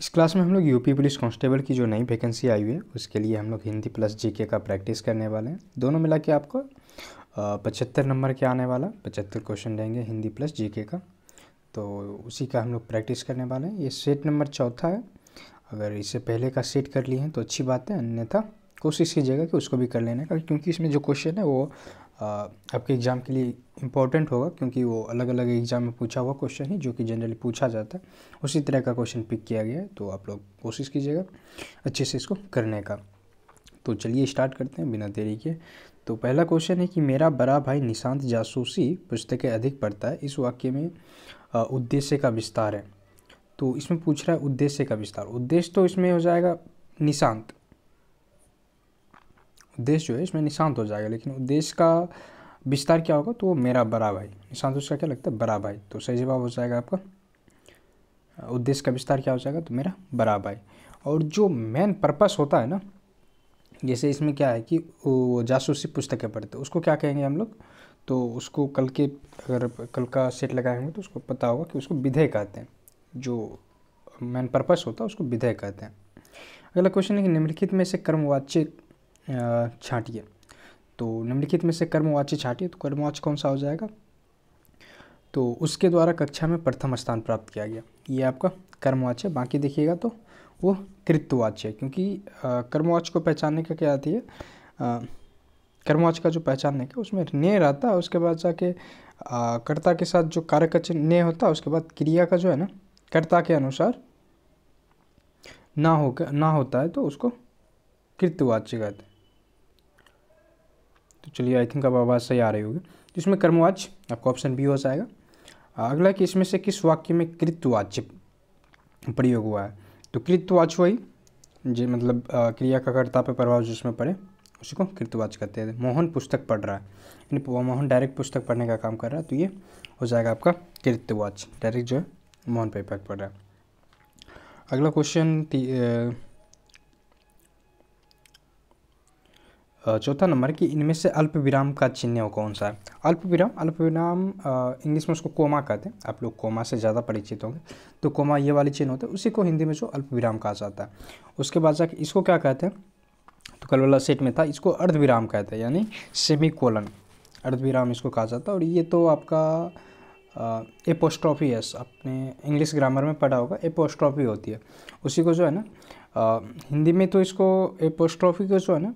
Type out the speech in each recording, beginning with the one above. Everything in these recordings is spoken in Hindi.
इस क्लास में हम लोग यूपी पुलिस कांस्टेबल की जो नई वैकेंसी आई हुई है उसके लिए हम लोग हिंदी प्लस जीके का प्रैक्टिस करने वाले हैं दोनों मिला के आपको पचहत्तर नंबर के आने वाला पचहत्तर क्वेश्चन रहेंगे हिंदी प्लस जीके का तो उसी का हम लोग प्रैक्टिस करने वाले हैं ये सेट नंबर चौथा है अगर इससे पहले का सेट कर लिए हैं तो अच्छी बात है अन्यथा कोशिश कीजिएगा कि उसको भी कर लेने का क्योंकि इसमें जो क्वेश्चन है वो आपके एग्ज़ाम के लिए इम्पोर्टेंट होगा क्योंकि वो अलग अलग एग्ज़ाम में पूछा हुआ क्वेश्चन है जो कि जनरली पूछा जाता है उसी तरह का क्वेश्चन पिक किया गया है तो आप लोग कोशिश कीजिएगा अच्छे से इसको करने का तो चलिए स्टार्ट करते हैं बिना देरी के तो पहला क्वेश्चन है कि मेरा बड़ा भाई निशांत जासूसी पुस्तकें अधिक पढ़ता है इस वाक्य में उद्देश्य का विस्तार है तो इसमें पूछ रहा है उद्देश्य का विस्तार उद्देश्य तो इसमें हो जाएगा निशांत देश जो है इसमें निशांत हो जाएगा लेकिन देश का विस्तार क्या होगा तो वो मेरा बड़ा भाई निशांत उसका क्या लगता है बड़ा भाई तो सही जवाब हो जाएगा आपका उद्देश्य का विस्तार क्या हो जाएगा तो मेरा बड़ा भाई और जो मेन पर्पस होता है ना जैसे इसमें क्या है कि वो जासूसी पुस्तकें पढ़ते उसको क्या कहेंगे हम लोग तो उसको कल के अगर कल का सेट लगाएंगे तो उसको पता होगा कि उसको विधेय कहते हैं जो मेन पर्पस होता है उसको विधेय कहते हैं अगला क्वेश्चन है कि निम्नलिखित में से कर्मवाच्य छाटिए तो निम्नलिखित में से कर्मवाची छाटिए तो कर्मवाच कौन सा हो जाएगा तो उसके द्वारा कक्षा में प्रथम स्थान प्राप्त किया गया ये आपका कर्मवाच्य बाकी देखिएगा तो वो कृतवाच्य है क्योंकि कर्मवाच को पहचानने का क्या आती है कर्मवाच का जो पहचानने का उसमें ने रहता है उसके बाद जाके कर्ता के साथ जो कारक का ने होता है उसके बाद क्रिया का जो है ना कर्ता के अनुसार ना होकर ना होता है तो उसको कृत्यवाच्य कहते हैं चलिए आई थिंक अब आवाज़ सही आ रही होगी जिसमें कर्मवाच आपका ऑप्शन बी हो जाएगा अगला कि इसमें से किस वाक्य में कृतवाच्य प्रयोग हुआ है तो कृतवाच वही जी मतलब क्रिया का कर्ता पर प्रभाव जिसमें पड़े उसी को कृतवाच कहते हैं मोहन पुस्तक पढ़ रहा है यानी मोहन डायरेक्ट पुस्तक पढ़ने का काम कर रहा है तो ये हो जाएगा आपका कृतवाच डायरेक्ट जो है मोहन पे पढ़ रहा है अगला क्वेश्चन चौथा नंबर कि इनमें से अल्प विराम का चिन्ह कौन सा है अल्प विराम अल्प विराम इंग्लिश में उसको कोमा कहते हैं आप लोग कोमा से ज़्यादा परिचित होंगे तो कोमा ये वाले चिन्ह होते हैं उसी को हिंदी में जो अल्प विराम कहा जाता है उसके बाद जाके इसको क्या कहते हैं तो कल वाला सेट में था इसको अर्धविराम कहते हैं यानी सेमी कोलन अर्धविराम इसको कहा जाता है और ये तो आपका एपोस्ट्रॉफी है अपने इंग्लिश ग्रामर में पढ़ा होगा एपोस्ट्रॉफी होती है उसी को जो है ना हिंदी में तो इसको एपोस्ट्रॉफी को जो है ना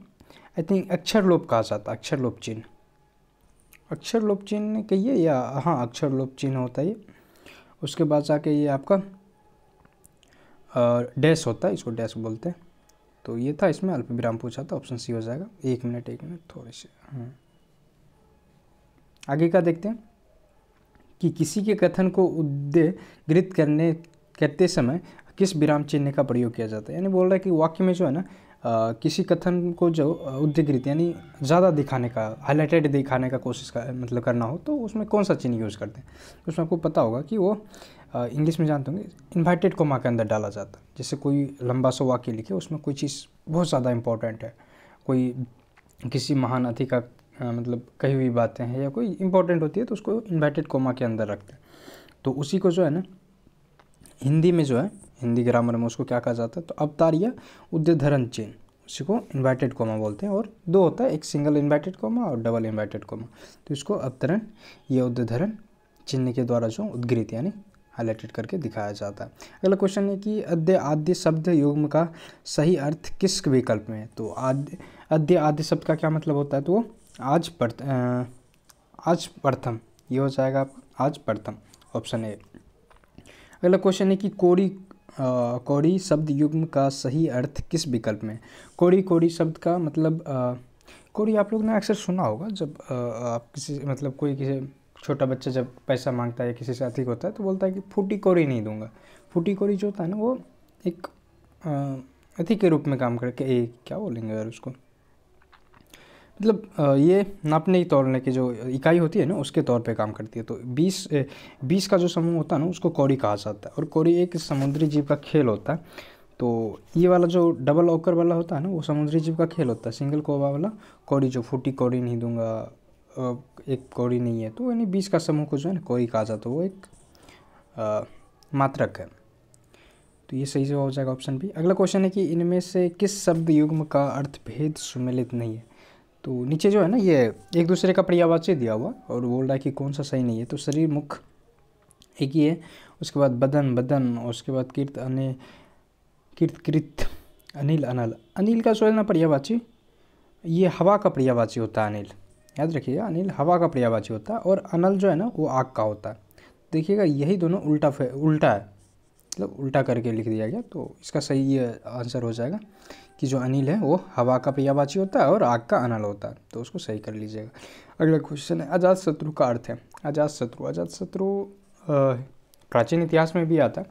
आई थिंक अक्षरलोप कहा जाता है अक्षरलोप चिन्ह अक्षरलोप चिन्ह कहिए या हाँ अक्षरलोप चिन्ह होता है ये उसके बाद जाके ये आपका डैश होता है इसको डैश बोलते हैं तो ये था इसमें अल्प विराम पूछा था ऑप्शन सी हो जाएगा एक मिनट एक मिनट थोड़े से हाँ आगे का देखते हैं कि किसी के कथन को उद्देगृत करने करते समय किस विराम चिन्ह का प्रयोग किया जाता है यानी बोल रहा है कि वाक्य में जो है ना किसी कथन को जो उद्धिकृत यानी ज़्यादा दिखाने का हाईलाइटेड दिखाने का कोशिश का मतलब करना हो तो उसमें कौन सा चिन्ह यूज़ करते हैं उसमें आपको पता होगा कि वो इंग्लिश में जानते होंगे इन्वाइटेड कोमा के अंदर डाला जाता है जैसे कोई लंबा सा वाक्य लिखे उसमें कोई चीज़ बहुत ज़्यादा इम्पोर्टेंट है कोई किसी महान अति का मतलब कही हुई बातें हैं या कोई इम्पोर्टेंट होती है तो उसको इन्वाइटेड कोमा के अंदर रखते हैं तो उसी को जो है ना हिंदी में जो है हिंदी ग्रामर में उसको क्या कहा जाता है तो अवतार या उद्यधरण चिन्ह उसी को इन्वर्टेड कोमा बोलते हैं और दो होता है एक सिंगल इन्वर्टेड कोमा और डबल इन्वर्टेड कोमा तो इसको अवतरण या उद्यधरण चिन्ह के द्वारा जो उद्गृत यानी हाईलाइटेड करके दिखाया जाता है अगला क्वेश्चन है कि अध्य आद्य शब्द युग्म का सही अर्थ किस विकल्प में है तो आद्य अध्य आद्य शब्द का क्या मतलब होता है तो वो आज प्रथ आज प्रथम ये हो जाएगा आपका आज प्रथम ऑप्शन ए अगला क्वेश्चन है कि कोरी कौड़ी शब्द युग्म का सही अर्थ किस विकल्प में कौड़ी कौड़ी शब्द का मतलब कौड़ी आप लोग ने अक्सर सुना होगा जब आप किसी मतलब कोई किसी छोटा बच्चा जब पैसा मांगता है किसी से अधिक होता है तो बोलता है कि फूटी कौड़ी नहीं दूंगा फूटी कौड़ी जो होता है ना वो एक अति के रूप में काम करके ए क्या बोलेंगे यार उसको मतलब ये नापने की तौलने की जो इकाई होती है ना उसके तौर पे काम करती है तो 20 20 का जो समूह होता है ना उसको कौड़ी कहा जाता है और कौड़ी एक समुद्री जीव का खेल होता है तो ये वाला जो डबल ऑकर वाला होता है ना वो समुद्री जीव का खेल होता है सिंगल कोवा वाला कौड़ी जो फूटी कौड़ी नहीं दूंगा एक कौड़ी नहीं है तो यानी बीस का समूह को जो है ना कौड़ी कहा जाता है वो एक आ, मात्रक है तो ये सही जवाब हो जाएगा ऑप्शन बी अगला क्वेश्चन है कि इनमें से किस शब्द युग्म का अर्थभेद सुमिलित नहीं है तो नीचे जो है ना ये एक दूसरे का पर्यावाच्य दिया हुआ और बोल रहा है कि कौन सा सही नहीं है तो शरीर मुख एक ही है उसके बाद बदन बदन उसके बाद कीर्त अने कीर्त कृत अनिल अनल अनिल का जो है ना पर्यावाची ये हवा का पर्यावाची होता है अनिल याद रखिएगा अनिल हवा का पर्यावाची होता है और अनल जो है ना वो आग का होता है देखिएगा यही दोनों उल्टा उल्टा है मतलब उल्टा करके लिख दिया गया तो इसका सही ये आंसर हो जाएगा कि जो अनिल है वो हवा का प्रियावाची होता है और आग का अनल होता है तो उसको सही कर लीजिएगा अगला क्वेश्चन है अजात शत्रु का अर्थ है अजात शत्रु अजात शत्रु प्राचीन इतिहास में भी आता है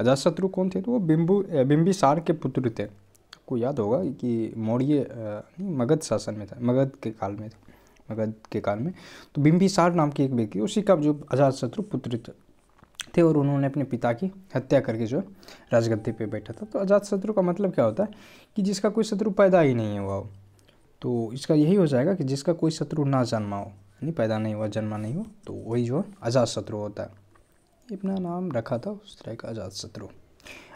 अजात शत्रु कौन थे तो वो बिम्बू बिम्बिसार के पुत्र थे आपको याद होगा कि मौर्य मगध शासन में था मगध के काल में था मगध के काल में तो बिम्बिसार नाम के एक व्यक्ति उसी का जो अजात शत्रु पुत्र थे और उन्होंने अपने पिता की हत्या करके जो है राजगद्दी पे बैठा था तो अजात शत्रु का मतलब क्या होता है कि जिसका कोई शत्रु पैदा ही नहीं हुआ हो तो इसका यही हो जाएगा कि जिसका कोई शत्रु ना जन्मा हो यानी पैदा नहीं हुआ जन्मा नहीं हो तो वही जो है अजात शत्रु होता है अपना नाम रखा था उस तरह का अजात शत्रु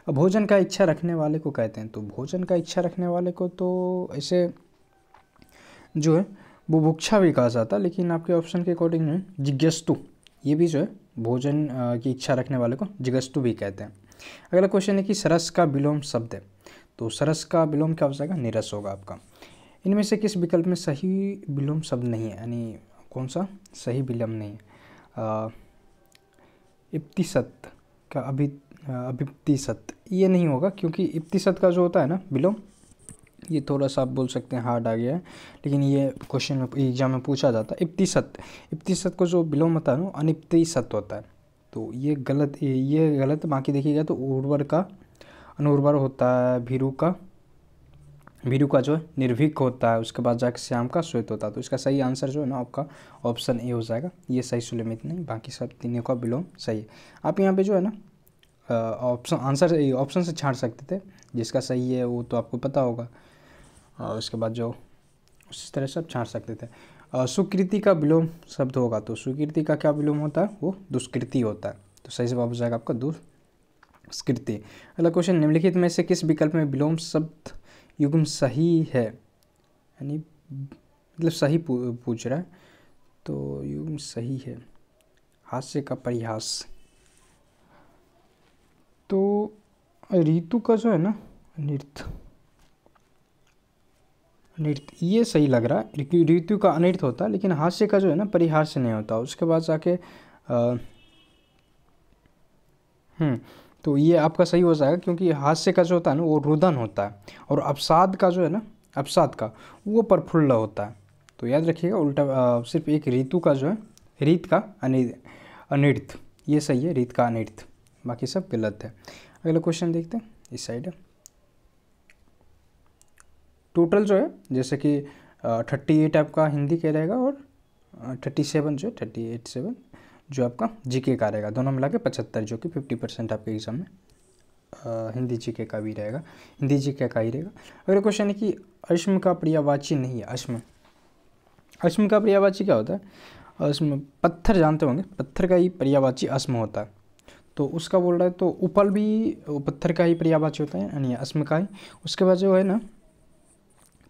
अब भोजन का इच्छा रखने वाले को कहते हैं तो भोजन का इच्छा रखने वाले को तो ऐसे जो है भुक्षा भी कहा जाता है लेकिन आपके ऑप्शन के अकॉर्डिंग में जिज्ञस्तु ये भी जो है भोजन की इच्छा रखने वाले को जिगस्तु भी कहते हैं अगला क्वेश्चन है कि सरस का विलोम शब्द है तो सरस का विलोम क्या हो जाएगा निरस होगा आपका इनमें से किस विकल्प में सही विलोम शब्द नहीं है यानी कौन सा सही विलोम नहीं है इब्तिसत का अभि अभिप्तिशत ये नहीं होगा क्योंकि इब्तिसत का जो होता है ना विलोम ये थोड़ा सा आप बोल सकते हैं हार्ड आ गया है लेकिन ये क्वेश्चन में एग्जाम में पूछा जाता है इब्तिसत सत्य को जो विलोम होता है ना सत्य होता है तो ये गलत ये गलत बाकी देखिएगा तो उर्वर का अनुर्वर होता है भीरू का भीरू का जो है निर्भीक होता है उसके बाद जाकर श्याम का श्वेत होता है तो इसका सही आंसर जो है ना आपका ऑप्शन ए हो जाएगा ये सही सुलेमित नहीं बाकी सब तीनों का विलोम सही है आप यहाँ पे जो है ना ऑप्शन आंसर ऑप्शन से छाड़ सकते थे जिसका सही है वो तो आपको पता होगा और उसके बाद जो उस तरह से आप छाँट सकते थे सुकृति का विलोम शब्द होगा तो सुकृति का क्या विलोम होता है वो दुष्कृति होता है तो सही से हो जाएगा आपका दुष्कृति अगला क्वेश्चन निम्नलिखित में से किस विकल्प में विलोम शब्द युग्म सही है यानी मतलब सही पूछ रहा है तो युग्म सही है हास्य का परिहास तो ऋतु का जो है ना नृत्य नृत्य ये सही लग रहा है ऋतु का अनिर्थ होता है लेकिन हास्य का जो है ना परिहास्य नहीं होता उसके बाद जाके हम्म, तो ये आपका सही हो जाएगा क्योंकि हास्य का जो होता है ना वो रुदन होता है और अपसाद का जो है ना अपसाद का वो प्रफुल्ल होता है तो याद रखिएगा उल्टा सिर्फ एक ऋतु का जो है रीत का अनिर्थ ये सही है रीत का अनिर्थ बाकी सब गलत है अगला क्वेश्चन देखते हैं इस साइड है टोटल जो है जैसे कि थर्टी एट आपका हिंदी का रहेगा और थर्टी सेवन जो थर्टी एट सेवन जो आपका जीके का रहेगा दोनों मिला के पचहत्तर जो कि फिफ्टी परसेंट आपके एग्ज़ाम में आ, हिंदी जीके का भी रहेगा हिंदी जीके का ही रहेगा अगला क्वेश्चन है कि अश्म का प्रियावाची नहीं है अश्म अश्म का प्रियावाची क्या होता है अश्म पत्थर जानते होंगे पत्थर का ही प्रियावाची अश्म होता है तो उसका बोल रहा है तो उपल भी पत्थर का ही प्रियावाची होता है यानी अश्म का ही उसके बाद जो है ना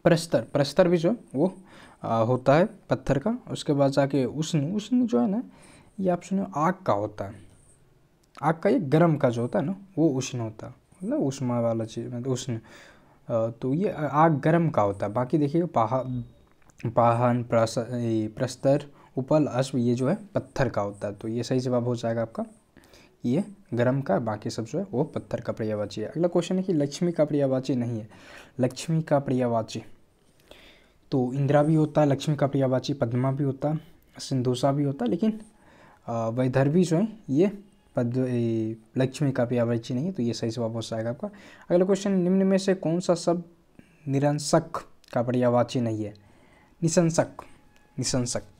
प्रस्तर प्रस्तर भी जो वो आ, होता है पत्थर का उसके बाद जाके उष्ण उष्ण जो है ना ये आप सुनो आग का होता है आग का ये गर्म का जो होता है ना वो उष्ण होता है मतलब उष्मा वाला चीज़ मतलब उष्ण तो ये आग गर्म का होता है बाकी देखिए पहा पाहन प्रस, प्रस्तर उपल अश्व ये जो है पत्थर का होता है तो ये सही जवाब हो जाएगा आपका ये गर्म का बाकी सब जो है वो पत्थर का पर्यावाची है अगला क्वेश्चन है कि लक्ष्मी का पर्यावाची नहीं है लक्ष्मी का पर्यावाची तो इंदिरा भी होता है लक्ष्मी का प्रियावाची पद्मा भी होता सिंधुसा भी होता लेकिन वैधर्वी जो है ये पद लक्ष्मी का प्रियावाची नहीं तो ये सही जवाब हो जाएगा आपका अगला क्वेश्चन निम्न में से कौन सा शब्द निरंसक का पर्यावाची नहीं है निशंसक निशंसक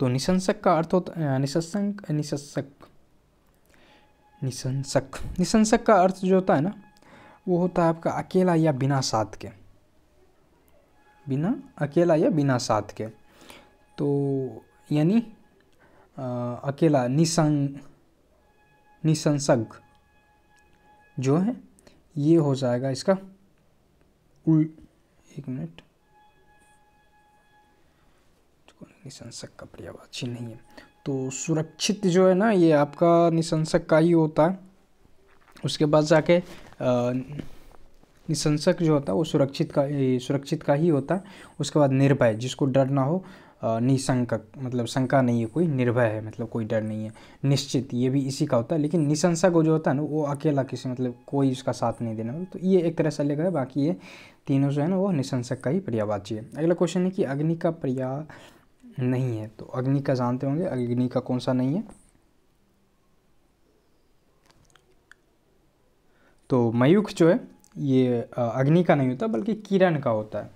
तो निशंसक का अर्थ होता निशंसक निशंसक निशंसक निशंसक का अर्थ जो होता है ना वो होता है आपका अकेला या बिना साथ के बिना अकेला या बिना साथ के तो यानी अकेला निसंग निशंसक जो है ये हो जाएगा इसका उल एक मिनट निशंसक का पर्यायवाची नहीं है तो सुरक्षित जो है ना ये आपका निशंसक का ही होता है उसके बाद जाके निशंसक जो होता है वो सुरक्षित का सुरक्षित का ही होता है उसके बाद निर्भय जिसको डर ना हो निशंकक मतलब शंका नहीं है कोई निर्भय है मतलब कोई डर नहीं है निश्चित ये भी इसी का होता है लेकिन निशंसक जो होता है ना वो अकेला किसी मतलब कोई उसका साथ नहीं देना तो ये एक तरह से अलग है बाकी ये तीनों जो है ना वो निशंसक का ही पर्यावाची है अगला क्वेश्चन है कि अग्नि का पर्या नहीं है तो अग्नि का जानते होंगे अग्नि का कौन सा नहीं है तो मयूख जो है ये अग्नि का नहीं होता बल्कि किरण का होता है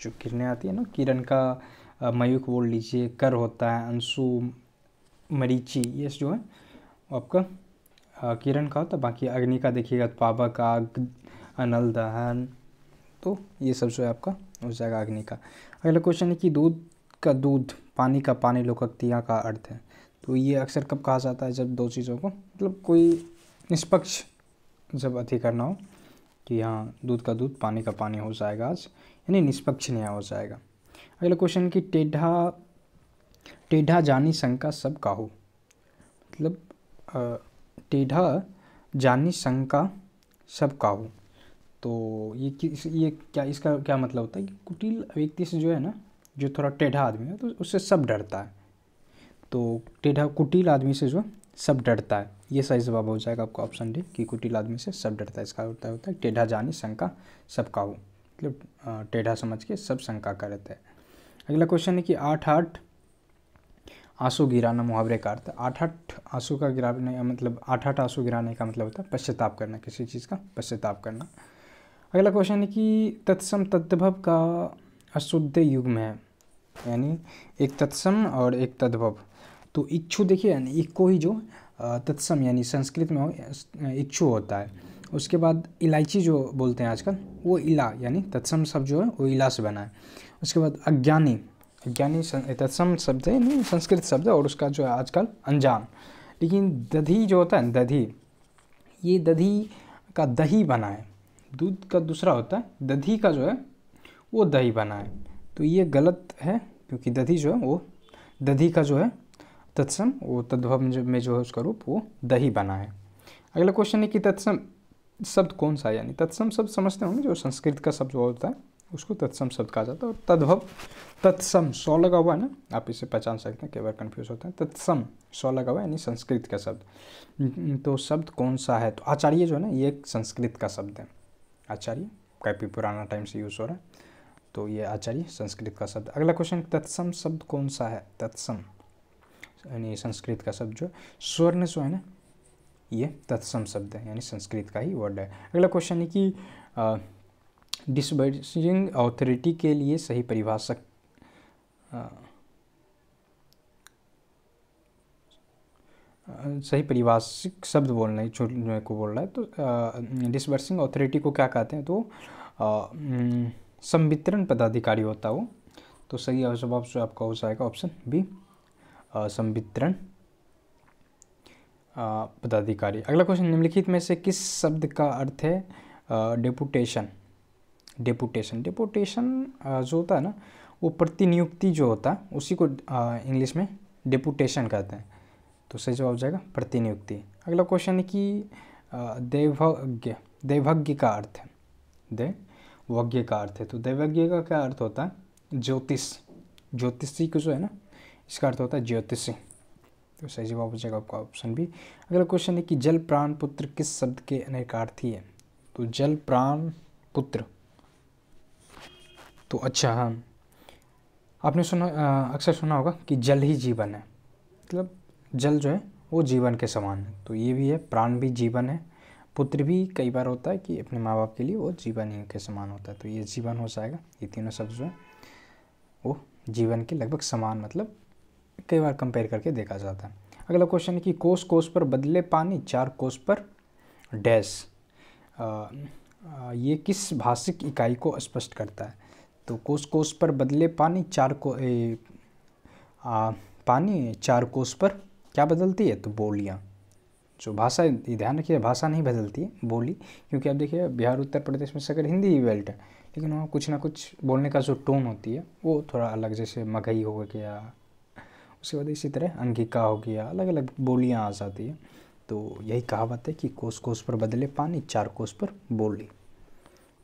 जो किरणें आती है ना किरण का मयूख बोल लीजिए कर होता है अंशु मरीची ये जो है आपका किरण का होता है बाकी अग्नि का देखिएगा तो पावक आग अनल दहन तो ये सब जो है आपका उस जाएगा अग्नि का अगला क्वेश्चन है कि दूध का दूध पानी का पानी लोकक्तिया का अर्थ है तो ये अक्सर कब कहा जाता है जब दो चीज़ों को मतलब कोई निष्पक्ष जब अति करना हो कि हाँ दूध का दूध पानी का पानी हो जाएगा आज यानी निष्पक्ष न्याय हो जाएगा अगला क्वेश्चन कि टेढ़ा टेढ़ा जानी शंका सब काहू मतलब टेढ़ा जानी शंका सब काहू तो ये किस ये क्या इसका क्या मतलब होता है कि कुटिल व्यक्ति से जो है ना जो थोड़ा टेढ़ा आदमी है तो उससे सब डरता है तो टेढ़ा कुटिल आदमी से जो सब डरता है ये सही जवाब हो जाएगा आपको ऑप्शन डी कि कुटिल आदमी से सब डरता है इसका होता होता है टेढ़ा जानी शंका सबका हो मतलब टेढ़ा समझ के सब शंका रहता हैं अगला क्वेश्चन है कि आठ आठ आंसू गिराना मुहावरे का अर्थ आठ आठ आंसू का गिराने मतलब आठ आठ आंसू गिराने का मतलब होता है पश्चाताप करना किसी चीज़ का पश्चाताप करना अगला क्वेश्चन है कि तत्सम तद्भव का अशुद्ध युग में है यानी एक तत्सम और एक तद्भव तो इच्छु देखिए यानी इक्को ही जो तत्सम यानी संस्कृत में हो इच्छु होता है उसके बाद इलायची जो बोलते हैं आजकल वो इला यानी तत्सम शब्द जो है वो इला से बना है उसके बाद अज्ञानी अज्ञानी तत्सम शब्द है नहीं संस्कृत शब्द है और उसका जो है आजकल अनजान लेकिन दधी जो होता है दधी ये दधी का दही बना है दूध का दूसरा होता है दधी का जो है वो दही बना है तो ये गलत है क्योंकि दधी जो है वो दधी का जो है तत्सम वो तद्भव में जो है उसका रूप वो दही बना है अगला क्वेश्चन है कि तत्सम शब्द कौन सा है यानी तत्सम शब्द समझते होंगे जो संस्कृत का शब्द होता है उसको तत्सम शब्द कहा जाता है और तद्भव तत्सम सौ लगा हुआ है ना आप इसे पहचान सकते हैं कई बार कन्फ्यूज होता है तत्सम सौ लगा हुआ यानी संस्कृत का शब्द हम्म, तो शब्द कौन सा है तो आचार्य जो है ना ये एक संस्कृत का शब्द है आचार्य काफ़ी पुराना टाइम से यूज़ हो रहा है तो ये आचार्य संस्कृत का शब्द अगला क्वेश्चन तत्सम शब्द कौन सा है तत्सम यानी संस्कृत का शब्द जो स्वर्ण जो है ना ये तत्सम शब्द है यानी संस्कृत का ही वर्ड है अगला क्वेश्चन है कि डिस्बर्सिंग ऑथोरिटी के लिए सही परिभाषक सही परिभाषिक शब्द बोलना है छोटे को बोल रहा है तो डिस्बर्सिंग ऑथोरिटी को क्या कहते हैं तो आ, न, संवितरण पदाधिकारी होता हो तो सही जवाब जो आपका हो जाएगा ऑप्शन बी संवितरण पदाधिकारी अगला क्वेश्चन निम्नलिखित में से किस शब्द का अर्थ है डेपुटेशन डेपुटेशन डेपुटेशन जो होता है ना वो प्रतिनियुक्ति जो होता है उसी को इंग्लिश में डेपुटेशन कहते हैं तो सही जवाब हो जाएगा प्रतिनियुक्ति अगला क्वेश्चन है कि देवज्ञ देवज्ञ का अर्थ है दे वज्ञ का अर्थ है तो दैवज्ञ का क्या अर्थ होता है ज्योतिष ज्योतिषी का जो है ना इसका अर्थ होता है ज्योतिषी तो सही जवाब हो जाएगा आपका ऑप्शन भी अगला क्वेश्चन है कि जल प्राण पुत्र किस शब्द के अनेकार्थी है तो जल प्राण पुत्र तो अच्छा हाँ आपने सुना अक्सर सुना होगा कि जल ही जीवन है मतलब जल जो है वो जीवन के समान है तो ये भी है प्राण भी जीवन है पुत्र भी कई बार होता है कि अपने माँ बाप के लिए वो जीवन ही के समान होता है तो ये जीवन हो जाएगा ये तीनों शब्द जो है वो जीवन के लगभग समान मतलब कई बार कंपेयर करके देखा जाता है अगला क्वेश्चन है कि कोस कोस पर बदले पानी चार कोस पर डैश ये किस भाषिक इकाई को स्पष्ट करता है तो कोस कोस पर बदले पानी चार को ए, आ, पानी चार कोस पर क्या बदलती है तो बोलियाँ जो भाषा ध्यान रखिए भाषा नहीं बदलती है बोली क्योंकि आप देखिए बिहार उत्तर प्रदेश में सगर हिंदी ही बेल्ट है लेकिन वहाँ कुछ ना कुछ बोलने का जो टोन होती है वो थोड़ा अलग जैसे मकई हो गया उसके बाद इसी तरह अंगिका हो गया अलग अलग बोलियाँ आ जाती है तो यही कहावत है कि कोस कोस पर बदले पानी चार कोस पर बोली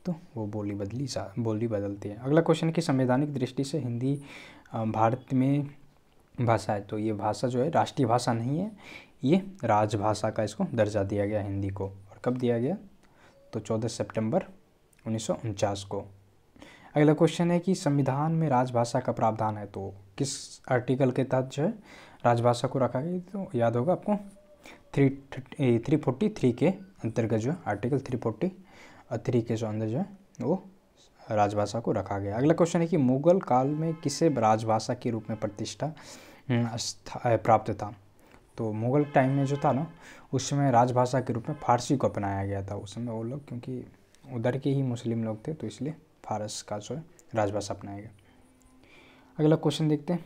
तो वो बोली बदली जा बोली बदलती है अगला क्वेश्चन है कि संवैधानिक दृष्टि से हिंदी भारत में भाषा है तो ये भाषा जो है राष्ट्रीय भाषा नहीं है ये राजभाषा का इसको दर्जा दिया गया हिंदी को और कब दिया गया तो चौदह सितंबर उन्नीस को अगला क्वेश्चन है कि संविधान में राजभाषा का प्रावधान है तो किस आर्टिकल के तहत जो है राजभाषा को रखा गया तो याद होगा आपको थ्री थ्री फोर्टी थ्री के अंतर्गत जो आर्टिकल थ्री फोर्टी थ्री के जो अंदर जो है वो राजभाषा को रखा गया अगला क्वेश्चन है कि मुगल काल में किसे राजभाषा के रूप में प्रतिष्ठा हम्म, प्राप्त था तो मुग़ल टाइम में जो था ना उस समय राजभाषा के रूप में फारसी को अपनाया गया था उस समय वो लोग क्योंकि उधर के ही मुस्लिम लोग थे तो इसलिए फारस का जो है राजभाषा अपनाया गया अगला क्वेश्चन देखते हैं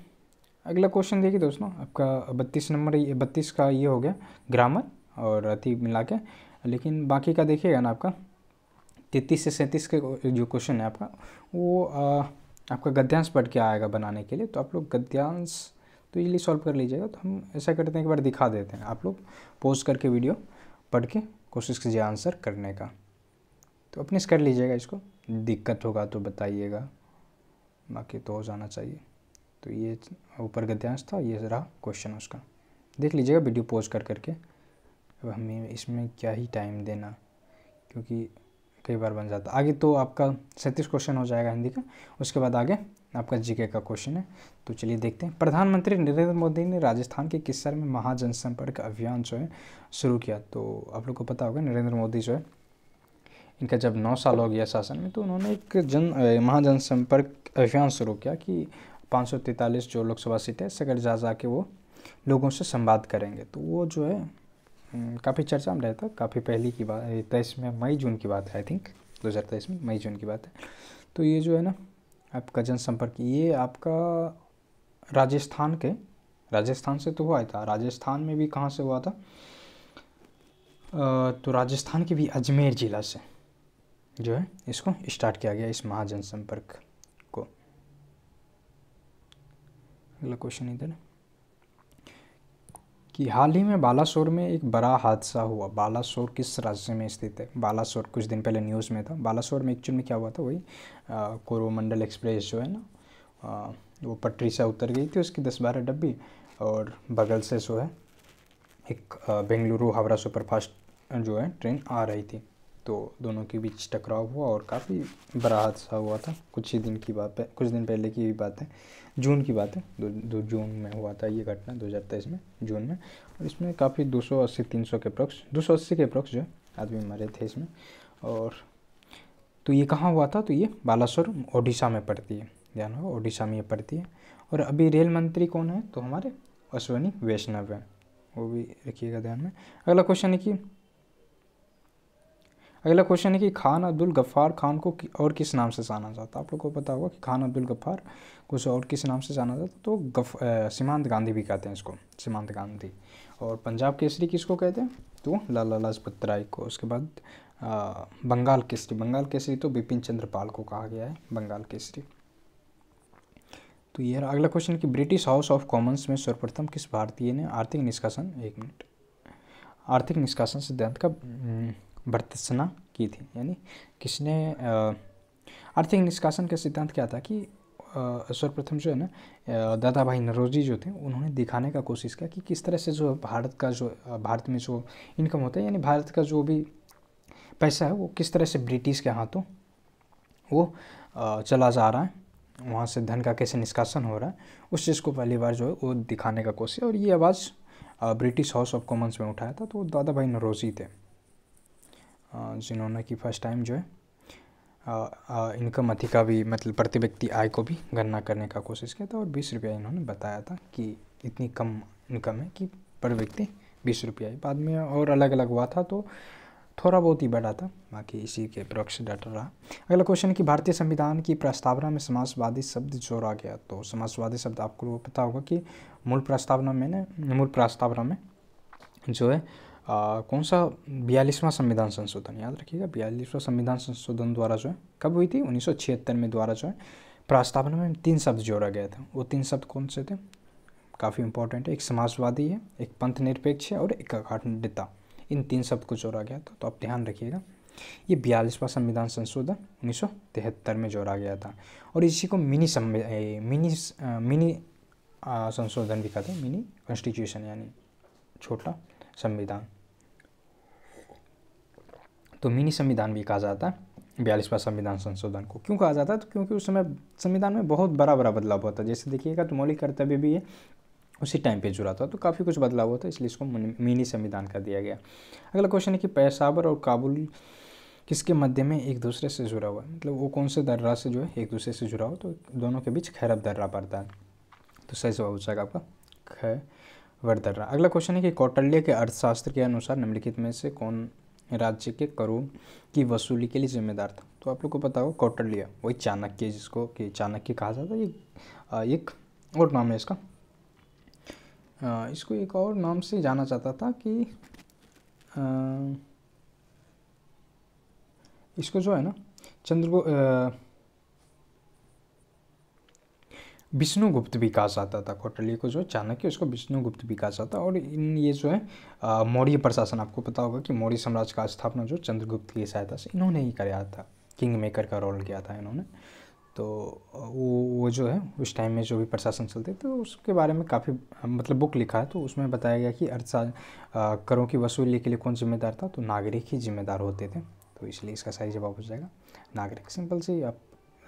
अगला क्वेश्चन देखिए दोस्तों आपका बत्तीस नंबर ये बत्तीस का ये हो गया ग्रामर और अति मिला के लेकिन बाकी का देखिएगा ना आपका तैतीस से सैंतीस के जो क्वेश्चन है आपका वो आ, आपका गद्यांश पढ़ के आएगा बनाने के लिए तो आप लोग गद्यांश तो ईजिली सॉल्व कर लीजिएगा तो हम ऐसा करते हैं एक बार दिखा देते हैं आप लोग पोस्ट करके वीडियो पढ़ के कोशिश कीजिए आंसर करने का तो अपने से कर लीजिएगा इसको दिक्कत होगा तो बताइएगा बाकी तो हो जाना चाहिए तो ये ऊपर गद्यांश था ये रहा क्वेश्चन उसका देख लीजिएगा वीडियो पोज कर करके अब हमें इसमें क्या ही टाइम देना क्योंकि कई बार बन जाता आगे तो आपका सैंतीस क्वेश्चन हो जाएगा हिंदी का उसके बाद आगे आपका जीके का क्वेश्चन है तो चलिए देखते हैं प्रधानमंत्री नरेंद्र मोदी ने राजस्थान के किस शहर में महाजनसंपर्क अभियान जो है शुरू किया तो आप लोग को पता होगा नरेंद्र मोदी जो है इनका जब नौ साल हो गया शासन में तो उन्होंने एक जन महाजनसंपर्क अभियान शुरू किया कि पाँच जो लोकसभा सीट है सगर जा जा के वो लोगों से संवाद करेंगे तो वो जो है काफ़ी चर्चा में रहता काफ़ी पहली की बात तेईस में मई जून की बात है आई थिंक दो हज़ार तेईस में मई जून की बात है तो ये जो है ना आपका जनसंपर्क ये आपका राजस्थान के राजस्थान से तो हुआ था राजस्थान में भी कहाँ से हुआ था तो राजस्थान के भी अजमेर ज़िला से जो है इसको स्टार्ट किया गया इस महाजनसंपर्क को अगला क्वेश्चन इधर है कि हाल ही में बालासोर में एक बड़ा हादसा हुआ बालासोर किस राज्य में स्थित है बालासोर कुछ दिन पहले न्यूज़ में था बालासोर में एक्चुअल में क्या हुआ था वही कोरोमंडल एक्सप्रेस जो है ना वो पटरी से उतर गई थी उसकी दस बारह डब्बी और बगल से जो है एक बेंगलुरु हावड़ा सुपरफास्ट जो है ट्रेन आ रही थी तो दोनों के बीच टकराव हुआ और काफ़ी बड़ा हादसा हुआ था कुछ ही दिन की बात है कुछ दिन पहले की बात है जून की बात है दो, दो जून में हुआ था ये घटना दो हज़ार तेईस में जून में और इसमें काफ़ी दो सौ अस्सी तीन सौ के अप्रॉक्स दो सौ अस्सी के अप्रॉक्स जो आदमी मरे थे इसमें और तो ये कहाँ हुआ था तो ये बालासोर ओडिशा में पड़ती है ध्यान हो ओडिशा में ये पड़ती है और अभी रेल मंत्री कौन है तो हमारे अश्वनी वैष्णव हैं वो भी रखिएगा ध्यान में अगला क्वेश्चन है कि अगला क्वेश्चन है कि खान अब्दुल गफ्फार खान को और किस नाम से जाना जाता है आप लोग को पता होगा कि खान अब्दुल गफ्फार को और किस नाम से जाना जाता तो गफ सीमांत गांधी भी कहते हैं इसको सीमांत गांधी और पंजाब केसरी किसको कहते हैं तो लाला लाजपत राय को उसके बाद बंगाल केसरी बंगाल केसरी तो बिपिन चंद्र पाल को कहा गया है बंगाल केसरी तो ये अगला क्वेश्चन कि ब्रिटिश हाउस ऑफ कॉमन्स में सर्वप्रथम किस भारतीय ने आर्थिक निष्कासन एक मिनट आर्थिक निष्कासन सिद्धांत का हम्म, भर्त्सना की थी यानी किसने आर्थिक निष्कासन का सिद्धांत क्या था कि सर्वप्रथम जो है ना दादा भाई नरोजी जो थे उन्होंने दिखाने का कोशिश किया कि किस तरह से जो भारत का जो भारत में जो इनकम होता है यानी भारत का जो भी पैसा है वो किस तरह से ब्रिटिश के हाथों वो चला जा रहा है वहाँ से धन का कैसे निष्कासन हो रहा है उस चीज़ को पहली बार जो है वो दिखाने का कोशिश और ये आवाज़ ब्रिटिश हाउस ऑफ कॉमन्स में उठाया था तो दादा भाई नरोजी थे जिन्होंने कि फर्स्ट टाइम जो है इनकम अधिका भी मतलब प्रति व्यक्ति आय को भी गणना करने का कोशिश किया था और बीस रुपया इन्होंने बताया था कि इतनी कम इनकम है कि पर व्यक्ति बीस रुपया है बाद में और अलग अलग हुआ था तो थोड़ा बहुत ही बढ़ा था बाकी इसी के प्रोक्ष डाटा रहा अगला क्वेश्चन कि भारतीय संविधान की प्रस्तावना में समाजवादी शब्द जोड़ा गया तो समाजवादी शब्द आपको पता होगा कि मूल प्रस्तावना में मूल प्रस्तावना में जो है आ, कौन सा बयालीसवां संविधान संशोधन याद रखिएगा बयालीसवां संविधान संशोधन द्वारा जो है कब हुई थी उन्नीस में द्वारा जो है प्रस्तावना में तीन शब्द जोड़ा गया था वो तीन शब्द कौन से थे काफ़ी इंपॉर्टेंट है एक समाजवादी है एक पंथ निरपेक्ष है और एक अखंडता इन तीन शब्द को जोड़ा गया था तो आप ध्यान रखिएगा ये बयालीसवां संविधान संशोधन उन्नीस में जोड़ा गया था और इसी को मिनी मिनी मिनी संशोधन भी कहते हैं मिनी कॉन्स्टिट्यूशन यानी छोटा संविधान तो मिनी संविधान भी कहा जाता है बयालीसवां संविधान संशोधन को क्यों कहा जाता है तो क्योंकि उस समय संविधान में बहुत बड़ा बड़ा बदलाव होता है जैसे देखिएगा तो मौलिक कर्तव्य भी है उसी टाइम पे जुड़ा था तो काफ़ी कुछ बदलाव होता है इसलिए इसको मिनी संविधान कर दिया गया अगला क्वेश्चन है कि पेशावर और काबुल किसके मध्य में एक दूसरे से जुड़ा हुआ है मतलब वो कौन से दर्रा से जो है एक दूसरे से जुड़ा हुआ तो दोनों के बीच खैरब दर्रा पड़ता है तो सही जवाब हो जाएगा आपका खैर दर्रा अगला क्वेश्चन है कि कौटल्य के अर्थशास्त्र के अनुसार निम्नलिखित में से कौन राज्य के करों की वसूली के लिए जिम्मेदार था तो आप लोग को पता कौटल्य वही चाणक्य जिसको कि चाणक्य कहा जाता है ये एक और नाम है इसका इसको एक और नाम से जाना जाता था कि इसको जो है ना चंद्रगुप्त विष्णुगुप्त भी कहा जाता था कौटल्य को जो चाणक्य उसको विष्णुगुप्त भी कहा जाता और इन ये जो है मौर्य प्रशासन आपको पता होगा कि मौर्य साम्राज्य का स्थापना जो चंद्रगुप्त की सहायता से इन्होंने ही कराया था किंग मेकर का रोल किया था इन्होंने तो वो वो जो है उस टाइम में जो भी प्रशासन चलते तो उसके बारे में काफ़ी मतलब बुक लिखा है तो उसमें बताया गया कि अर्थशा करों की वसूली के लिए कौन जिम्मेदार था तो नागरिक ही जिम्मेदार होते थे तो इसलिए इसका सही जवाब हो जाएगा नागरिक सिंपल से आप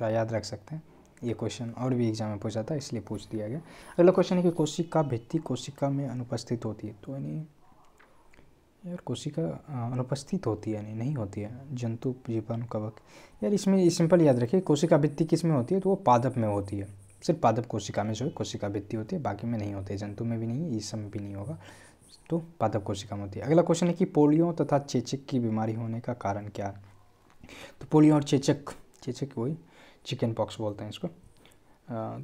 याद रख सकते हैं ये क्वेश्चन और भी एग्जाम में पूछा था इसलिए पूछ दिया गया अगला क्वेश्चन है कि कोशिका भित्ति कोशिका में अनुपस्थित होती है तो यानी यार कोशिका अनुपस्थित होती है यानी नहीं होती है जंतु जीवन कवक यार इसमें सिंपल याद रखिए कोशिका भित्ति किस में होती है तो वो पादप में होती है सिर्फ पादप कोशिका में जो है कोशिका भित्ति होती है बाकी में नहीं होती है जंतु में भी नहीं है समय भी नहीं होगा तो पादप कोशिका में होती है अगला क्वेश्चन है कि पोलियो तथा चेचक की बीमारी होने का कारण क्या है तो पोलियो और चेचक चेचक वही चिकन पॉक्स बोलते हैं इसको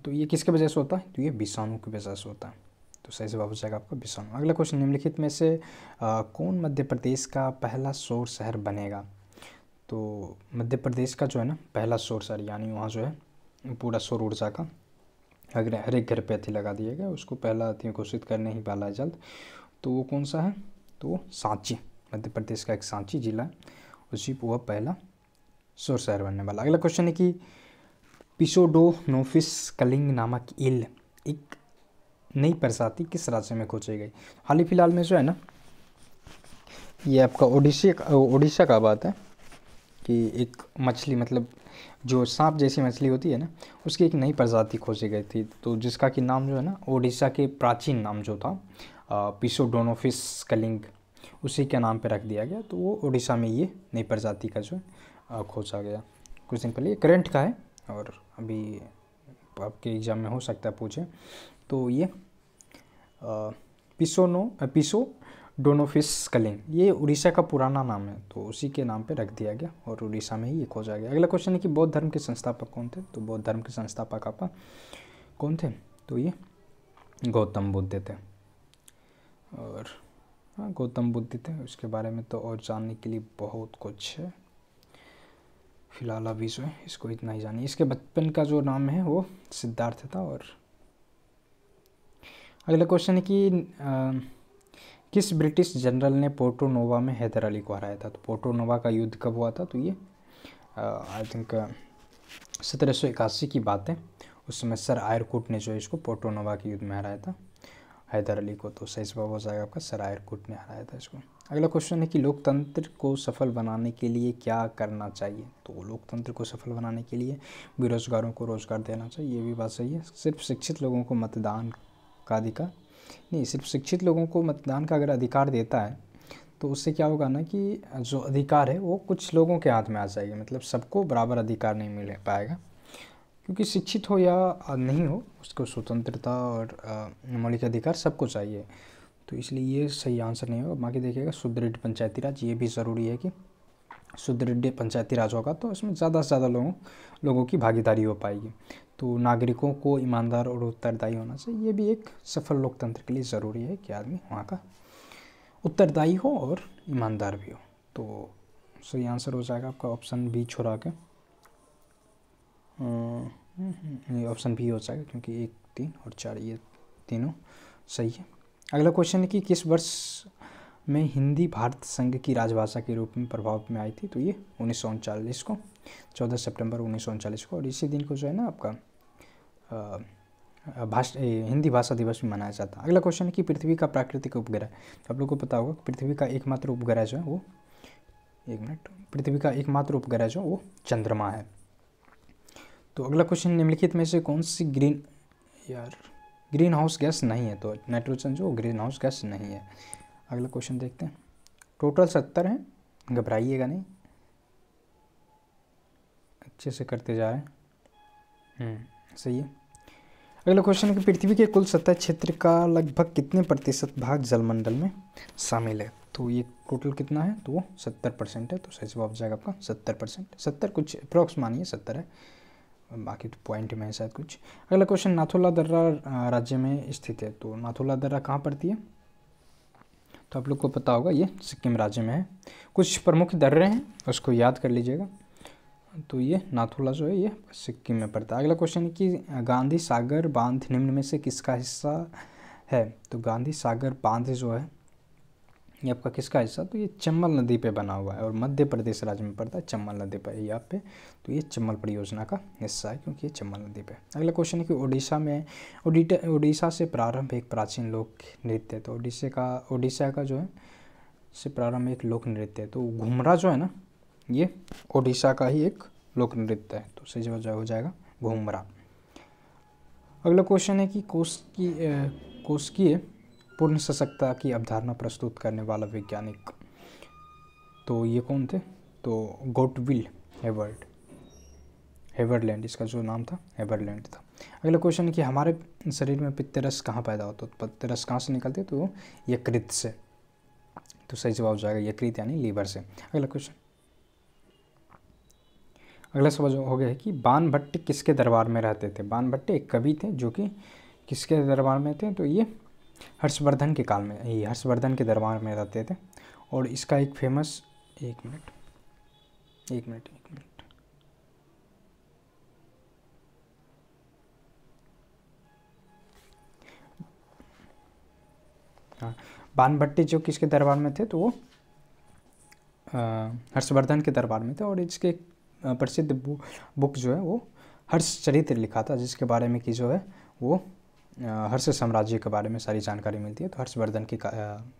तो ये किसके वजह से होता है तो ये विषाणु की वजह से होता है तो सही जवाब हो जाएगा आपका विषाणु अगला क्वेश्चन निम्नलिखित में से कौन मध्य प्रदेश का पहला शोर शहर बनेगा तो मध्य प्रदेश का जो है ना पहला शोर शहर यानी वहाँ जो है पूरा शोर ऊर्जा का अगर हर एक घर पे अथी लगा दिया गया उसको पहला अथी घोषित करने ही वाला है जल्द तो वो कौन सा है तो सांची मध्य प्रदेश का एक सांची जिला है उसी को वह पहला शोर शहर बनने वाला अगला क्वेश्चन है कि पिसोडोनोफिस कलिंग नामक इल एक नई प्रजाति किस राज्य में खोजी गई हाल ही फिलहाल में जो है ना ये आपका ओडिशी ओडिशा का बात है कि एक मछली मतलब जो सांप जैसी मछली होती है ना उसकी एक नई प्रजाति खोजी गई थी तो जिसका कि नाम जो है ना ओडिशा के प्राचीन नाम जो था पिसोडोनोफिस कलिंग उसी के नाम पर रख दिया गया तो वो ओडिशा में ये नई प्रजाति का जो है खोजा गया कुछ दिन पहले करंट का है और अभी आपके एग्ज़ाम में हो सकता है पूछे तो ये पिसोनो पिसो डोनोफिस कलिंग ये उड़ीसा का पुराना नाम है तो उसी के नाम पे रख दिया गया और उड़ीसा में ही ये खोजा गया अगला क्वेश्चन है कि बौद्ध धर्म के संस्थापक कौन थे तो बौद्ध धर्म के संस्थापक आपका कौन थे तो ये गौतम बुद्ध थे और हाँ गौतम बुद्ध थे उसके बारे में तो और जानने के लिए बहुत कुछ है फिलहाल अभी जो है इसको इतना ही जानिए इसके बचपन का जो नाम है वो सिद्धार्थ था और अगला क्वेश्चन है कि आ, किस ब्रिटिश जनरल ने पोर्टोनोवा में हैदर अली को हराया था तो पोर्टोनोवा का युद्ध कब हुआ था तो ये आई थिंक सत्रह सौ इक्यासी की बात है उस समय सर आयरकूट ने जो है इसको पोर्टोनोवा के युद्ध में हराया था हैदर अली को तो सही जवाब हो जाएगा आपका सरायर कुट ने हराया था इसको अगला क्वेश्चन है कि लोकतंत्र को सफल बनाने के लिए क्या करना चाहिए तो लोकतंत्र को सफल बनाने के लिए बेरोजगारों को रोज़गार देना चाहिए ये भी बात सही है सिर्फ शिक्षित लोगों को मतदान का अधिकार नहीं सिर्फ शिक्षित लोगों को मतदान का अगर अधिकार देता है तो उससे क्या होगा ना कि जो अधिकार है वो कुछ लोगों के हाथ में आ जाएगी मतलब सबको बराबर अधिकार नहीं मिल पाएगा क्योंकि शिक्षित हो या नहीं हो उसको स्वतंत्रता और मौलिक अधिकार सबको चाहिए तो इसलिए ये सही आंसर नहीं होगा बाकी देखिएगा सुदृढ़ पंचायती राज ये भी ज़रूरी है कि सुदृढ़ पंचायती राज होगा तो इसमें ज़्यादा से ज़्यादा लोगों लोगों की भागीदारी हो पाएगी तो नागरिकों को ईमानदार और उत्तरदायी होना चाहिए ये भी एक सफल लोकतंत्र के लिए ज़रूरी है कि आदमी वहाँ का उत्तरदायी हो और ईमानदार भी हो तो सही आंसर हो जाएगा आपका ऑप्शन बी छोड़ा के ऑप्शन हम्म, बी हो जाएगा क्योंकि एक तीन और चार ये तीनों सही है अगला क्वेश्चन है कि किस वर्ष में हिंदी भारत संघ की राजभाषा के रूप में प्रभाव में आई थी तो ये उन्नीस को चौदह सितंबर उन्नीस को और इसी दिन को जो है ना आपका भाषा हिंदी भाषा दिवस भी मनाया जाता है अगला क्वेश्चन है कि पृथ्वी का प्राकृतिक उपग्रह तो आप लोग को पता होगा पृथ्वी का एकमात्र उपग्रह जो है वो एक मिनट पृथ्वी का एकमात्र उपग्रह जो वो चंद्रमा है तो अगला क्वेश्चन निम्नलिखित में से कौन सी ग्रीन यार ग्रीन हाउस गैस नहीं है तो नाइट्रोजन जो ग्रीन हाउस गैस नहीं है अगला क्वेश्चन देखते हैं टोटल सत्तर हैं घबराइएगा नहीं अच्छे से करते जा रहे हैं हम्म, सही है अगला क्वेश्चन है कि पृथ्वी के कुल सतह क्षेत्र का लगभग कितने प्रतिशत भाग जलमंडल में शामिल है तो ये टोटल कितना है तो वो सत्तर परसेंट है तो सही जवाब जाएगा आपका सत्तर परसेंट सत्तर कुछ अप्रॉक्स मानिए सत्तर है बाकी तो पॉइंट में है शायद कुछ अगला क्वेश्चन नाथुला दर्रा राज्य में स्थित है तो नाथुला दर्रा कहाँ पड़ती है तो आप लोग को पता होगा ये सिक्किम राज्य में है कुछ प्रमुख दर्रे हैं उसको याद कर लीजिएगा तो ये नाथुला जो है ये सिक्किम में पड़ता है अगला क्वेश्चन है कि गांधी सागर बांध निम्न में से किसका हिस्सा है तो गांधी सागर बांध जो है ये आपका किसका हिस्सा तो ये चम्बल नदी पे बना हुआ है और मध्य प्रदेश राज्य में पड़ता है चम्बल नदी पर यहाँ पे तो ये चम्बल परियोजना का हिस्सा है क्योंकि ये चम्बल नदी पे अगला क्वेश्चन है कि ओडिशा में ओडिशा से प्रारंभ एक प्राचीन लोक नृत्य है तो ओडिशा का ओडिशा का जो है से प्रारंभ एक लोक नृत्य है तो घुमरा जो है ना ये ओडिशा का ही एक लोक नृत्य है तो सही जवाब हो जाएगा घुमरा अगला क्वेश्चन है कि कोस की कोस की पूर्ण सशक्तता की अवधारणा प्रस्तुत करने वाला वैज्ञानिक तो ये कौन थे तो गोटविल हेवर्ड हेवरलैंड इसका जो नाम था हेवरलैंड था अगला क्वेश्चन है कि हमारे शरीर में पित्तरस कहाँ पैदा होता है तो पित्तरस कहाँ से निकलते तो यकृत से तो सही जवाब जाएगा यकृत यानी लीवर से अगला क्वेश्चन अगला सवाल हो गया है कि बान भट्ट किसके दरबार में रहते थे बान भट्ट एक कवि थे जो कि किसके दरबार में थे तो ये हर्षवर्धन के काल में ये हर्षवर्धन के दरबार में रहते थे और इसका एक फेमस एक मिनट एक मिनट एक मिनट हाँ बानभट्टी जो किसके दरबार में थे तो वो हर्षवर्धन के दरबार में थे और इसके प्रसिद्ध बुक जो है वो हर्षचरित्र लिखा था जिसके बारे में कि जो है वो हर्ष साम्राज्य के बारे में सारी जानकारी मिलती है तो हर्षवर्धन की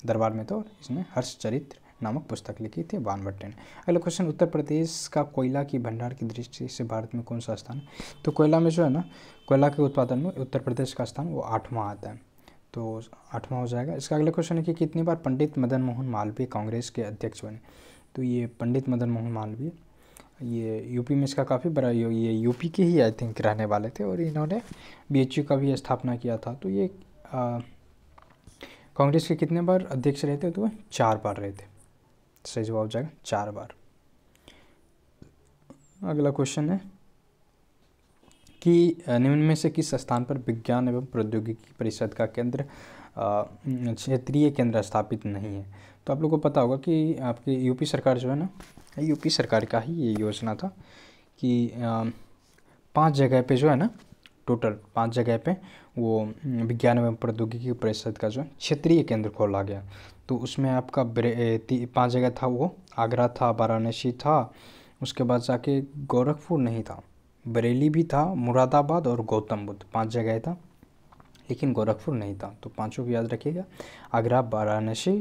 दरबार में तो इसने हर्ष चरित्र नामक पुस्तक लिखी थी बानवट्टे ने अगला क्वेश्चन उत्तर प्रदेश का कोयला की भंडार की दृष्टि से भारत में कौन सा स्थान है तो कोयला में जो है ना कोयला के उत्पादन में उत्तर प्रदेश का स्थान वो आठवां आता है तो आठवां हो जाएगा इसका अगला क्वेश्चन है कि कितनी बार पंडित मदन मोहन मालवीय कांग्रेस के अध्यक्ष बने तो ये पंडित मदन मोहन मालवीय ये यूपी में इसका काफ़ी बड़ा ये यूपी के ही आई थिंक रहने वाले थे और इन्होंने बीएचयू का भी स्थापना किया था तो ये कांग्रेस के कितने बार अध्यक्ष रहे थे तो चार बार रहे थे सही जवाब जाएगा चार बार अगला क्वेश्चन है कि निम्न में से किस स्थान पर विज्ञान एवं प्रौद्योगिकी परिषद का केंद्र क्षेत्रीय केंद्र स्थापित नहीं है तो आप लोगों को पता होगा कि आपकी यूपी सरकार जो है ना यूपी सरकार का ही ये योजना था कि पांच जगह पे जो है ना टोटल पांच जगह पे वो विज्ञान एवं प्रौद्योगिकी परिषद का जो क्षेत्रीय केंद्र खोला गया तो उसमें आपका पांच जगह था वो आगरा था वाराणसी था उसके बाद जाके गोरखपुर नहीं था बरेली भी था मुरादाबाद और गौतम बुद्ध पाँच जगह था लेकिन गोरखपुर नहीं था तो पांचों को याद रखिएगा आगरा वाराणसी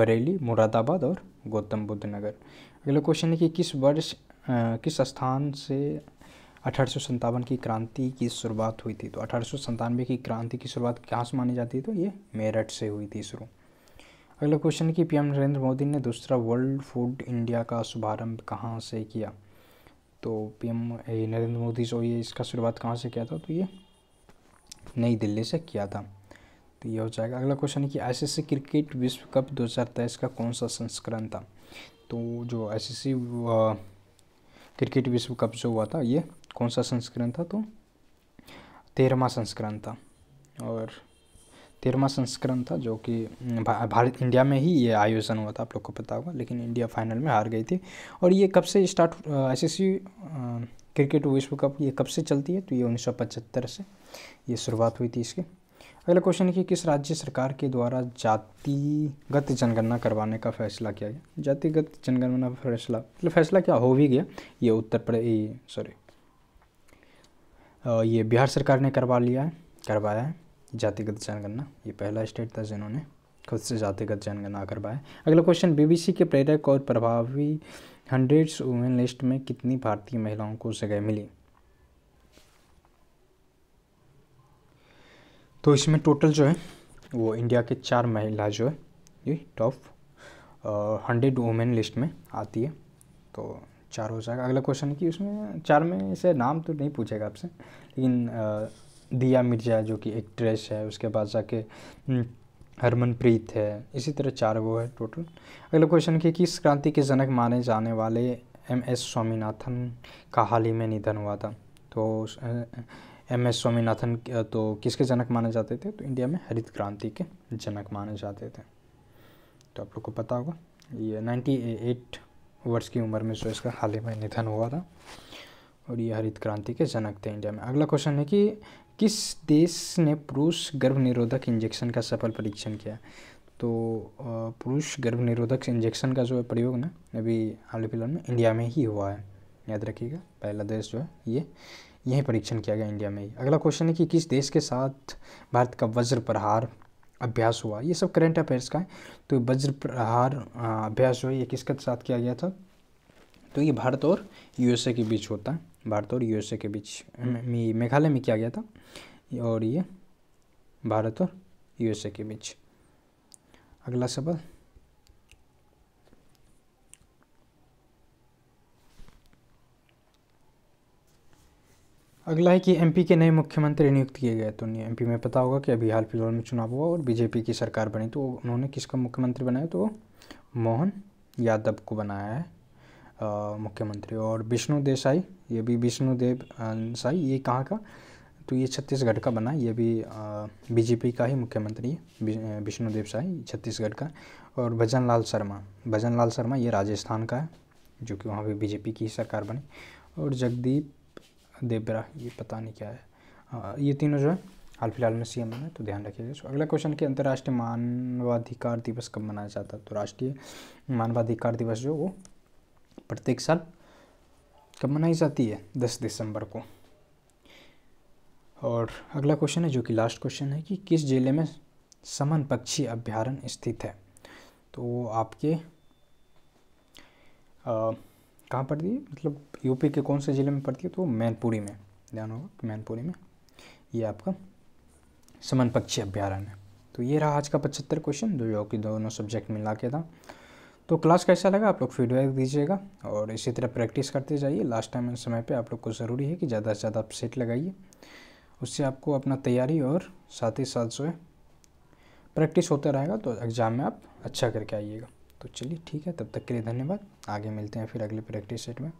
बरेली मुरादाबाद और गौतम बुद्ध नगर अगला क्वेश्चन है कि किस वर्ष किस स्थान से अठारह की क्रांति की शुरुआत हुई थी तो अठारह की क्रांति की शुरुआत कहाँ से मानी जाती है तो ये मेरठ से हुई थी शुरू अगला क्वेश्चन है कि पीएम नरेंद्र मोदी ने दूसरा वर्ल्ड फूड इंडिया का शुभारंभ कहाँ से किया तो पीएम नरेंद्र मोदी जो ये इसका शुरुआत कहाँ से किया था तो ये नई दिल्ली से किया था तो ये हो जाएगा अगला क्वेश्चन है कि आई क्रिकेट विश्व कप दो का कौन सा संस्करण था तो जो एस क्रिकेट विश्व कप जो हुआ था ये कौन सा संस्करण था तो तेरहवा संस्करण था और तेरहवा संस्करण था जो कि भारत इंडिया में ही ये आयोजन हुआ था आप लोग को पता होगा लेकिन इंडिया फाइनल में हार गई थी और ये कब से स्टार्ट एस क्रिकेट विश्व कप ये कब से चलती है तो ये उन्नीस से ये शुरुआत हुई थी इसकी अगला क्वेश्चन है कि किस राज्य सरकार के द्वारा जातिगत जनगणना करवाने का फैसला किया गया जातिगत जनगणना फैसला मतलब फैसला क्या हो भी गया ये उत्तर प्रदेश सॉरी ये बिहार सरकार ने करवा लिया है करवाया है जातिगत जनगणना ये पहला स्टेट था जिन्होंने खुद से जातिगत जनगणना करवाया अगला क्वेश्चन बीबीसी के प्रेरक और प्रभावी हंड्रेड्स वुमेन लिस्ट में कितनी भारतीय महिलाओं को जगह मिली तो इसमें टोटल जो है वो इंडिया के चार महिला जो है ये टॉप हंड्रेड वोमेन लिस्ट में आती है तो चार हो जाएगा अगला क्वेश्चन कि उसमें चार में से नाम तो नहीं पूछेगा आपसे लेकिन आ, दिया मिर्जा जो कि एक्ट्रेस है उसके बाद जाके हम्म, हरमनप्रीत है इसी तरह चार वो है टोटल अगला क्वेश्चन कि किस क्रांति के जनक माने जाने वाले एम एस स्वामीनाथन का हाल ही में निधन हुआ था तो एम एस स्वामीनाथन तो किसके जनक माने जाते थे तो इंडिया में हरित क्रांति के जनक माने जाते थे तो आप लोग को पता होगा ये नाइन्टी एट वर्ष की उम्र में जो इसका हाल ही में निधन हुआ था और ये हरित क्रांति के जनक थे इंडिया में अगला क्वेश्चन है कि किस देश ने पुरुष गर्भ निरोधक इंजेक्शन का सफल परीक्षण किया तो पुरुष गर्भ निरोधक इंजेक्शन का जो है प्रयोग ना अभी हाल फिलहाल में इंडिया में ही हुआ है याद रखिएगा पहला देश जो है ये यही परीक्षण किया गया इंडिया में अगला क्वेश्चन है कि किस देश के साथ भारत का वज्र प्रहार अभ्यास हुआ ये सब करेंट अफेयर्स का है तो वज्र प्रहार अभ्यास हुआ ये किसके साथ किया गया था तो ये भारत और यूएसए के बीच होता है भारत और यूएसए के बीच मेघालय में किया गया था और ये भारत और यूएसए के बीच अगला सवाल अगला है कि एमपी के नए मुख्यमंत्री नियुक्त किए गए तो एमपी में पता होगा कि अभी हाल फिलहाल में चुनाव हुआ और बीजेपी की सरकार बनी तो उन्होंने किसका मुख्यमंत्री बनाया तो मोहन यादव को बनाया है मुख्यमंत्री और विष्णु देसाई ये भी विष्णु देव साई ये कहाँ का तो ये छत्तीसगढ़ का बना ये भी बीजेपी का ही मुख्यमंत्री विष्णुदेव साई छत्तीसगढ़ का और भजन लाल शर्मा भजन लाल शर्मा ये राजस्थान का है जो कि वहाँ पर बीजेपी की सरकार बनी और जगदीप देबरा ये पता नहीं क्या है आ, हाँ, ये तीनों जो है हाल फिलहाल में सीएम है तो ध्यान रखिएगा सो अगला क्वेश्चन कि अंतर्राष्ट्रीय मानवाधिकार दिवस कब मनाया जाता है तो राष्ट्रीय मानवाधिकार दिवस जो वो प्रत्येक साल कब मनाई जाती है दस दिसंबर को और अगला क्वेश्चन है जो कि लास्ट क्वेश्चन है कि किस ज़िले में समन पक्षी अभ्यारण्य स्थित है तो आपके आ, कहाँ पड़ती है मतलब यूपी के कौन से ज़िले में पड़ती है तो मैनपुरी में ध्यान होगा मैनपुरी में ये आपका समन पक्षी अभ्यारण्य है तो ये रहा आज का पचहत्तर क्वेश्चन जो कि दोनों सब्जेक्ट मिला के था तो क्लास कैसा लगा आप लोग फीडबैक दीजिएगा और इसी तरह प्रैक्टिस करते जाइए लास्ट टाइम एंड समय पे आप लोग को ज़रूरी है कि ज़्यादा से ज़्यादा आप सेट लगाइए उससे आपको अपना तैयारी और साथ ही साथ जो है प्रैक्टिस होता रहेगा तो एग्ज़ाम में आप अच्छा करके आइएगा तो चलिए ठीक है तब तक के लिए धन्यवाद आगे मिलते हैं फिर अगले प्रैक्टिस सेट में